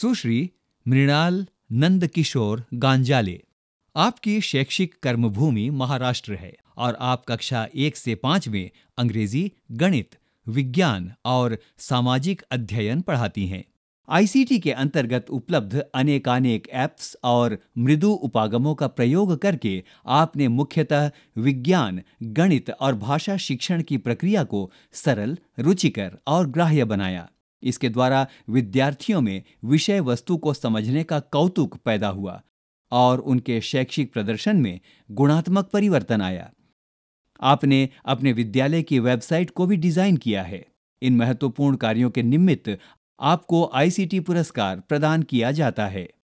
सुश्री मृणाल नंदकिशोर गांजाले आपकी शैक्षिक कर्मभूमि महाराष्ट्र है और आप कक्षा एक से पांच में अंग्रेजी गणित विज्ञान और सामाजिक अध्ययन पढ़ाती हैं आईसीटी के अंतर्गत उपलब्ध अनेकानेक ऐप्स और मृदु उपागमों का प्रयोग करके आपने मुख्यतः विज्ञान गणित और भाषा शिक्षण की प्रक्रिया को सरल रुचिकर और ग्राह्य बनाया इसके द्वारा विद्यार्थियों में विषय वस्तु को समझने का कौतुक पैदा हुआ और उनके शैक्षिक प्रदर्शन में गुणात्मक परिवर्तन आया आपने अपने विद्यालय की वेबसाइट को भी डिजाइन किया है इन महत्वपूर्ण कार्यों के निमित्त आपको आईसीटी पुरस्कार प्रदान किया जाता है